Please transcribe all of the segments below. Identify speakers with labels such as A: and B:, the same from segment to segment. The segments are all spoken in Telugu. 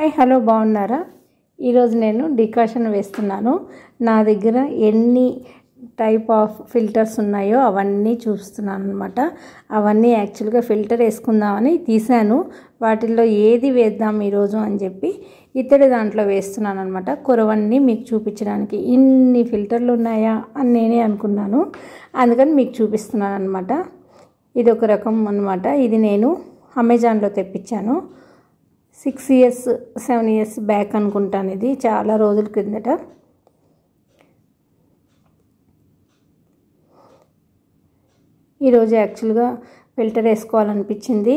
A: హాయ్ హలో బాగున్నారా ఈరోజు నేను డికాషన్ వేస్తున్నాను నా దగ్గర ఎన్ని టైప్ ఆఫ్ ఫిల్టర్స్ ఉన్నాయో అవన్నీ చూస్తున్నాను అనమాట అవన్నీ యాక్చువల్గా ఫిల్టర్ వేసుకుందామని తీశాను వాటిల్లో ఏది వేద్దాం ఈరోజు అని చెప్పి ఇతడి దాంట్లో వేస్తున్నాను అనమాట కురవన్నీ మీకు చూపించడానికి ఇన్ని ఫిల్టర్లు ఉన్నాయా అని నేనే అనుకున్నాను అందుకని మీకు చూపిస్తున్నాను అనమాట ఇది ఒక రకం అనమాట ఇది నేను అమెజాన్లో తెప్పించాను six years seven years back అనుకుంటాను ఇది చాలా రోజుల కిందట ఈరోజు యాక్చువల్గా ఫిల్టర్ వేసుకోవాలనిపించింది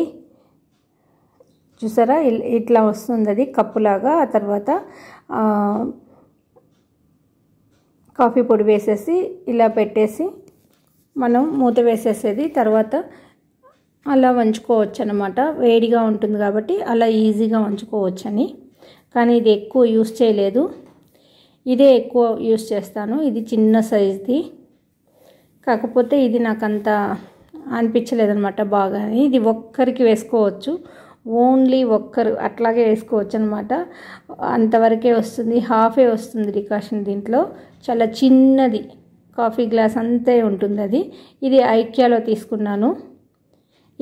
A: చూసారా ఇట్లా వస్తుంది అది కప్పులాగా ఆ తర్వాత కాఫీ పొడి వేసేసి ఇలా పెట్టేసి మనం మూత వేసేసేది తర్వాత అలా వంచుకోవచ్చు అనమాట వేడిగా ఉంటుంది కాబట్టి అలా ఈజీగా వంచుకోవచ్చని కానీ ఇది ఎక్కువ యూస్ చేయలేదు ఇదే ఎక్కువ యూస్ చేస్తాను ఇది చిన్న సైజ్ది కాకపోతే ఇది నాకు అంత అనిపించలేదనమాట బాగా ఇది ఒక్కరికి వేసుకోవచ్చు ఓన్లీ ఒక్కరు అట్లాగే వేసుకోవచ్చు అనమాట అంతవరకే వస్తుంది హాఫే వస్తుంది డికాషన్ దీంట్లో చాలా చిన్నది కాఫీ గ్లాస్ అంతే ఉంటుంది అది ఇది ఐక్యాలో తీసుకున్నాను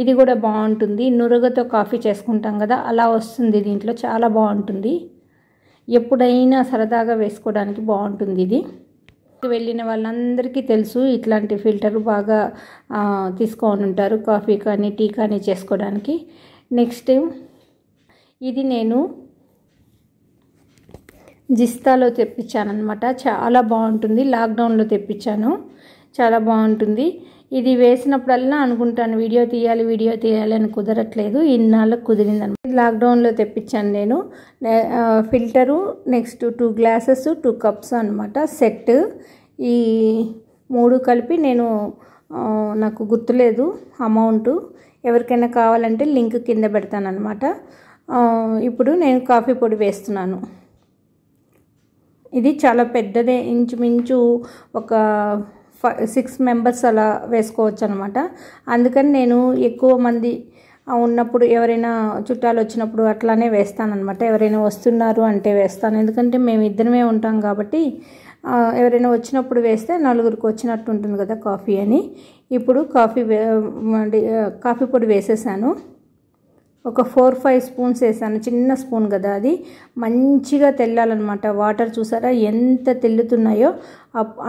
A: ఇది కూడా బాగుంటుంది నురగతో కాఫీ చేసుకుంటాం కదా అలా వస్తుంది దీంట్లో చాలా బాగుంటుంది ఎప్పుడైనా సరదాగా వేసుకోవడానికి బాగుంటుంది ఇది వెళ్ళిన వాళ్ళందరికీ తెలుసు ఇట్లాంటి ఫిల్టర్ బాగా తీసుకొని ఉంటారు కాఫీ కానీ టీ కానీ చేసుకోవడానికి నెక్స్ట్ ఇది నేను జిస్తాలో తెప్పించాను అనమాట చాలా బాగుంటుంది లాక్డౌన్లో తెప్పించాను చాలా బాగుంటుంది ఇది వేసినప్పుడల్లా అనుకుంటాను వీడియో తీయాలి వీడియో తీయాలి అని కుదరట్లేదు ఇన్నాళ్ళకు అనమాట లాక్డౌన్లో తెప్పించాను నేను filter next two glasses two cups అనమాట సెట్ ఈ మూడు కలిపి నేను నాకు గుర్తులేదు అమౌంట్ ఎవరికైనా కావాలంటే లింక్ కింద పెడతానమాట ఇప్పుడు నేను కాఫీ పొడి వేస్తున్నాను ఇది చాలా పెద్దదే ఇంచుమించు ఒక సిక్స్ మెంబర్స్ అలా వేసుకోవచ్చు అనమాట అందుకని నేను ఎక్కువ మంది ఉన్నప్పుడు ఎవరైనా చుట్టాలు వచ్చినప్పుడు అట్లానే వేస్తానమాట ఎవరైనా వస్తున్నారు అంటే వేస్తాను ఎందుకంటే మేము ఇద్దరమే ఉంటాం కాబట్టి ఎవరైనా వచ్చినప్పుడు వేస్తే నలుగురికి వచ్చినట్టు ఉంటుంది కదా కాఫీ అని ఇప్పుడు కాఫీ కాఫీ పొడి వేసేసాను ఒక ఫోర్ ఫైవ్ స్పూన్స్ వేసాను చిన్న స్పూన్ కదా అది మంచిగా తెల్లాలన్నమాట వాటర్ చూసారా ఎంత తెల్లుతున్నాయో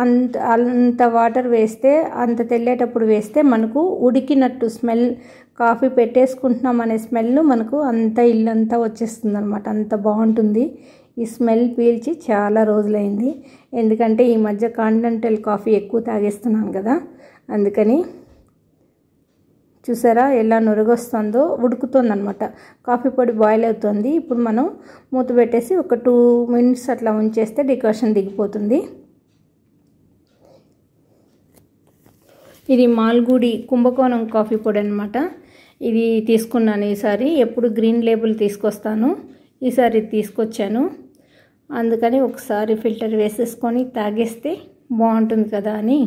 A: అంత అంత వాటర్ వేస్తే అంత తెల్లేటప్పుడు వేస్తే మనకు ఉడికినట్టు స్మెల్ కాఫీ పెట్టేసుకుంటున్నాం అనే స్మెల్ మనకు అంత ఇల్లంతా వచ్చేస్తుంది అనమాట అంత బాగుంటుంది ఈ స్మెల్ పీల్చి చాలా రోజులైంది ఎందుకంటే ఈ మధ్య కాంటినెంటల్ కాఫీ ఎక్కువ తాగేస్తున్నాను కదా అందుకని చూసారా ఎలా నురగొస్తుందో ఉడుకుతుంది అనమాట కాఫీ పొడి బాయిల్ అవుతుంది ఇప్పుడు మనం మూత పెట్టేసి ఒక టూ మినిట్స్ అట్లా ఉంచేస్తే డికాషన్ దిగిపోతుంది ఇది మాల్గుడి కుంభకోణం కాఫీ పొడి అనమాట ఇది తీసుకున్నాను ఈసారి ఎప్పుడు గ్రీన్ లేబుల్ తీసుకొస్తాను ఈసారి తీసుకొచ్చాను అందుకని ఒకసారి ఫిల్టర్ వేసేసుకొని తాగేస్తే బాగుంటుంది కదా అని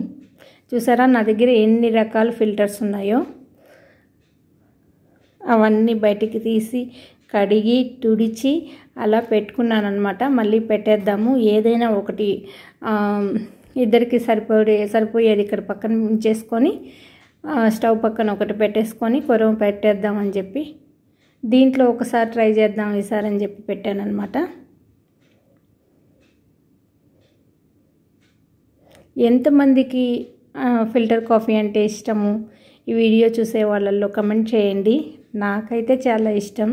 A: చూసారా నా దగ్గర ఎన్ని రకాల ఫిల్టర్స్ ఉన్నాయో అవన్నీ బయటికి తీసి కడిగి తుడిచి అలా పెట్టుకున్నాను అనమాట మళ్ళీ పెట్టేద్దాము ఏదైనా ఒకటి ఇద్దరికి సరిపోయే సరిపోయేది ఇక్కడ పక్కన ఉంచేసుకొని స్టవ్ పక్కన ఒకటి పెట్టేసుకొని కొరం పెట్టేద్దామని చెప్పి దీంట్లో ఒకసారి ట్రై చేద్దాం ఈసారి అని చెప్పి పెట్టాను అనమాట ఎంతమందికి ఫిల్టర్ కాఫీ అంటే ఇష్టము ఈ వీడియో చూసే వాళ్ళల్లో కమెంట్ చేయండి నాకైతే చాలా ఇష్టం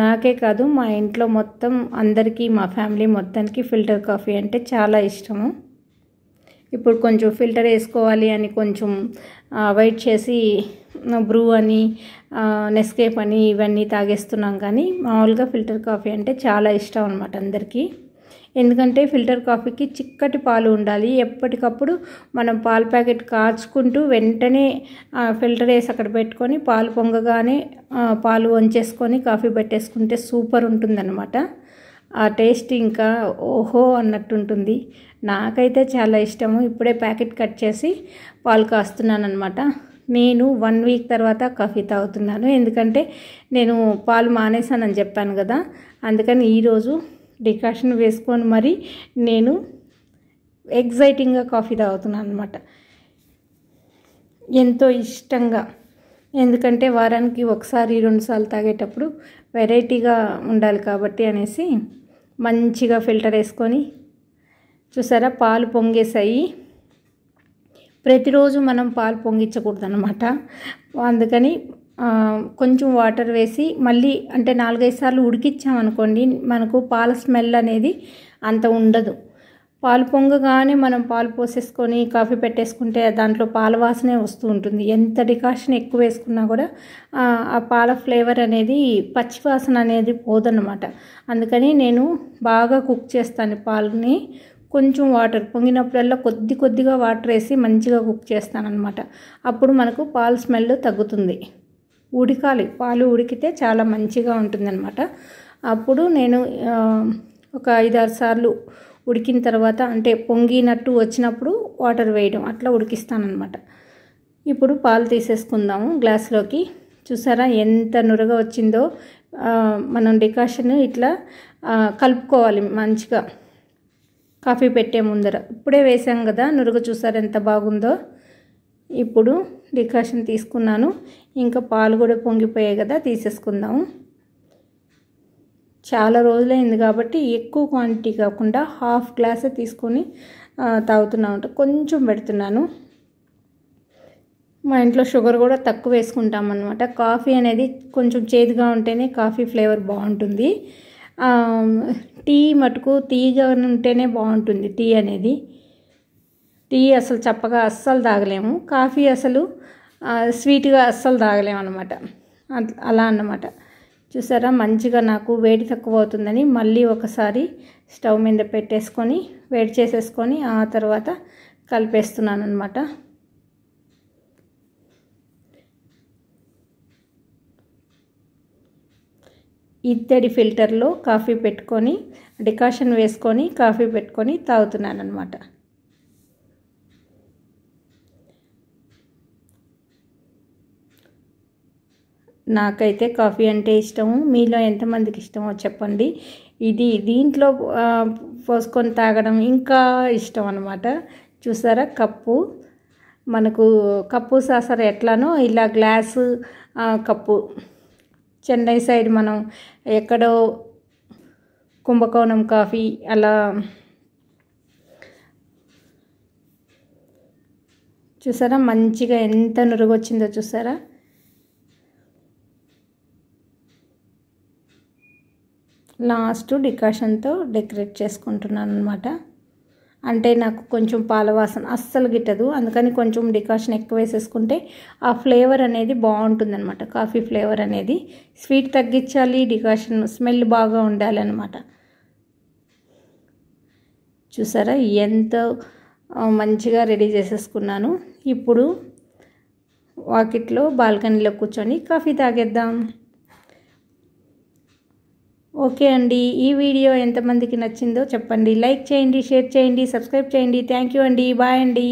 A: నాకే కాదు మా ఇంట్లో మొత్తం అందరికీ మా ఫ్యామిలీ మొత్తానికి ఫిల్టర్ కాఫీ అంటే చాలా ఇష్టము ఇప్పుడు కొంచెం ఫిల్టర్ వేసుకోవాలి అని కొంచెం అవాయిడ్ చేసి బ్రూ అని నెస్కేప్ అని ఇవన్నీ తాగేస్తున్నాం కానీ మామూలుగా ఫిల్టర్ కాఫీ అంటే చాలా ఇష్టం అనమాట అందరికీ ఎందుకంటే ఫిల్టర్ కాఫీకి చిక్కటి పాలు ఉండాలి ఎప్పటికప్పుడు మనం పాల ప్యాకెట్ కాచుకుంటూ వెంటనే ఫిల్టర్ వేసి అక్కడ పెట్టుకొని పాలు పొంగగానే పాలు వంచేసుకొని కాఫీ పెట్టేసుకుంటే సూపర్ ఉంటుందన్నమాట ఆ టేస్ట్ ఇంకా ఓహో అన్నట్టు ఉంటుంది నాకైతే చాలా ఇష్టము ఇప్పుడే ప్యాకెట్ కట్ చేసి పాలు కాస్తున్నాను అనమాట నేను వన్ వీక్ తర్వాత కాఫీ తాగుతున్నాను ఎందుకంటే నేను పాలు మానేసానని చెప్పాను కదా అందుకని ఈరోజు డికాషన్ వేసుకొని మరి నేను ఎగ్జైటింగ్గా కాఫీ తాగుతున్నాను అనమాట ఎంతో ఇష్టంగా ఎందుకంటే వారానికి ఒకసారి రెండుసార్లు తాగేటప్పుడు వెరైటీగా ఉండాలి కాబట్టి అనేసి మంచిగా ఫిల్టర్ వేసుకొని చూసారా పాలు పొంగేసాయి ప్రతిరోజు మనం పాలు పొంగించకూడదు అనమాట అందుకని కొంచెం వాటర్ వేసి మళ్ళీ అంటే నాలుగైదు సార్లు ఉడికిచ్చామనుకోండి మనకు పాల స్మెల్ అనేది అంత ఉండదు పాలు పొంగగానే మనం పాలు పోసేసుకొని కాఫీ పెట్టేసుకుంటే దాంట్లో పాల వాసనే వస్తూ ఉంటుంది ఎంత డికాషన్ ఎక్కువ వేసుకున్నా కూడా ఆ పాల ఫ్లేవర్ అనేది పచ్చి వాసన అనేది పోదన్నమాట అందుకని నేను బాగా కుక్ చేస్తాను పాలని కొంచెం వాటర్ పొంగినప్పుడల్లా కొద్ది కొద్దిగా వాటర్ వేసి మంచిగా కుక్ చేస్తానన్నమాట అప్పుడు మనకు పాల స్మెల్ తగ్గుతుంది ఉడికాలి పాలు ఉడికితే చాలా మంచిగా ఉంటుందన్నమాట అప్పుడు నేను ఒక ఐదారు సార్లు ఉడికిన తర్వాత అంటే పొంగినట్టు వచ్చినప్పుడు వాటర్ వేయడం అట్లా ఉడికిస్తానమాట ఇప్పుడు పాలు తీసేసుకుందాము గ్లాస్లోకి చూసారా ఎంత నురగ వచ్చిందో మనం డికాషన్ ఇట్లా కలుపుకోవాలి మంచిగా కాఫీ పెట్టే ముందర ఇప్పుడే వేసాం కదా నురగ చూసారా ఎంత బాగుందో ఇప్పుడు డికాషన్ తీసుకున్నాను ఇంకా పాలు కూడా పొంగిపోయాయి కదా తీసేసుకుందాము చాలా రోజులైంది కాబట్టి ఎక్కువ క్వాంటిటీ కాకుండా హాఫ్ గ్లాసే తీసుకొని తాగుతున్నాము అంట కొంచెం పెడుతున్నాను మా ఇంట్లో షుగర్ కూడా తక్కువ వేసుకుంటాం అనమాట కాఫీ అనేది కొంచెం చేదుగా ఉంటేనే కాఫీ ఫ్లేవర్ బాగుంటుంది టీ మటుకు తీగా ఉంటేనే బాగుంటుంది టీ అనేది టీ అసలు చప్పగా అస్సలు తాగలేము కాఫీ అసలు స్వీట్గా అస్సలు తాగలేము అనమాట అలా అన్నమాట చూసారా మంచిగా నాకు వేడి తక్కువ అవుతుందని మళ్ళీ ఒకసారి స్టవ్ మీద పెట్టేసుకొని వేడి చేసేసుకొని ఆ తర్వాత కలిపేస్తున్నాను అనమాట ఇత్తడి ఫిల్టర్లో కాఫీ పెట్టుకొని డికాషన్ వేసుకొని కాఫీ పెట్టుకొని తాగుతున్నాను అనమాట నాకైతే కాఫీ అంటే ఇష్టము మీలో ఎంతమందికి ఇష్టమో చెప్పండి ఇది దీంట్లో పోసుకొని తాగడం ఇంకా ఇష్టం అనమాట చూసారా కప్పు మనకు కప్పు సాసర ఎట్లానో ఇలా గ్లాసు కప్పు చెన్నై సైడ్ మనం ఎక్కడో కుంభకోణం కాఫీ అలా చూసారా మంచిగా ఎంత నురుగు వచ్చిందో చూసారా లాస్ట్ డికాషన్తో డెకరేట్ చేసుకుంటున్నాను అనమాట అంటే నాకు కొంచెం పాలవాసన అస్సలు గిట్టదు అందుకని కొంచెం డికాషన్ ఎక్కువ వేసేసుకుంటే ఆ ఫ్లేవర్ అనేది బాగుంటుంది అనమాట కాఫీ ఫ్లేవర్ అనేది స్వీట్ తగ్గించాలి డికాషన్ స్మెల్ బాగా ఉండాలన్నమాట చూసారా ఎంతో మంచిగా రెడీ చేసేసుకున్నాను ఇప్పుడు వాకిట్లో బాల్కనీలో కూర్చొని కాఫీ తాగేద్దాం ఓకే అండి ఈ వీడియో ఎంతమందికి నచ్చిందో చెప్పండి లైక్ చేయండి షేర్ చేయండి సబ్స్క్రైబ్ చేయండి థ్యాంక్ యూ అండి బాయ్ అండి